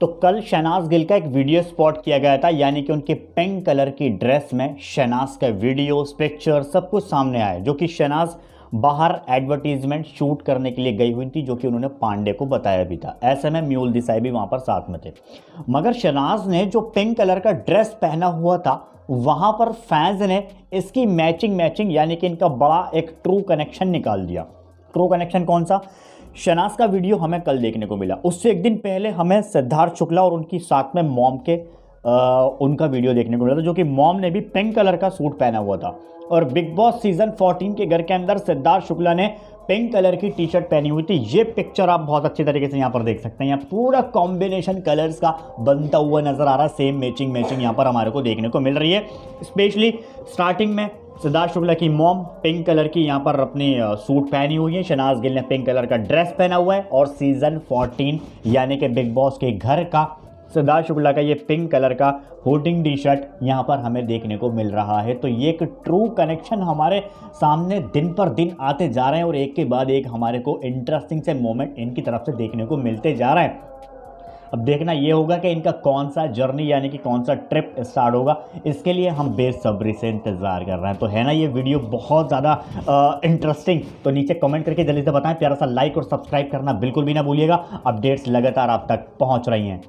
तो कल शहनाज गिल का एक वीडियो स्पॉट किया गया था यानी कि उनके पिंक कलर की ड्रेस में शहनाज का वीडियो पिक्चर सब कुछ सामने आया जो कि शहनाज बाहर एडवर्टीजमेंट शूट करने के लिए गई हुई थी जो कि उन्होंने पांडे को बताया भी था ऐसे में म्यूल देसाई भी वहां पर साथ में थे मगर शहनाज ने जो पिंक कलर का ड्रेस पहना हुआ था वहाँ पर फैंस ने इसकी मैचिंग मैचिंग यानी कि इनका बड़ा एक ट्रू कनेक्शन निकाल दिया ट्रू कनेक्शन कौन सा शनाज का वीडियो हमें कल देखने को मिला उससे एक दिन पहले हमें सिद्धार्थ शुक्ला और उनकी साथ में मॉम के आ, उनका वीडियो देखने को मिला था जो कि मॉम ने भी पिंक कलर का सूट पहना हुआ था और बिग बॉस सीजन 14 के घर के अंदर सिद्धार्थ शुक्ला ने पिंक कलर की टी शर्ट पहनी हुई थी ये पिक्चर आप बहुत अच्छे तरीके से यहाँ पर देख सकते हैं यहाँ पूरा कॉम्बिनेशन कलर्स का बनता हुआ नज़र आ रहा है सेम मैचिंग मैचिंग यहाँ पर हमारे को देखने को मिल रही है स्पेशली स्टार्टिंग में सिद्धार्थ शुक्ला की मॉम पिंक कलर की यहाँ पर अपनी सूट पहनी हुई है शनाज गिल ने पिंक कलर का ड्रेस पहना हुआ है और सीजन 14 यानी कि बिग बॉस के घर का सिद्धार्थ शुक्ला का ये पिंक कलर का होटिंग टी शर्ट यहाँ पर हमें देखने को मिल रहा है तो ये एक ट्रू कनेक्शन हमारे सामने दिन पर दिन आते जा रहे हैं और एक के बाद एक हमारे को इंटरेस्टिंग से मोमेंट इनकी तरफ से देखने को मिलते जा रहे हैं अब देखना ये होगा कि इनका कौन सा जर्नी यानी कि कौन सा ट्रिप स्टार्ट होगा इसके लिए हम बेसब्री से इंतज़ार कर रहे हैं तो है ना ये वीडियो बहुत ज़्यादा इंटरेस्टिंग तो नीचे कमेंट करके जल्दी से बताएं प्यारा सा लाइक और सब्सक्राइब करना बिल्कुल भी ना भूलिएगा अपडेट्स लगातार आप तक पहुँच रही हैं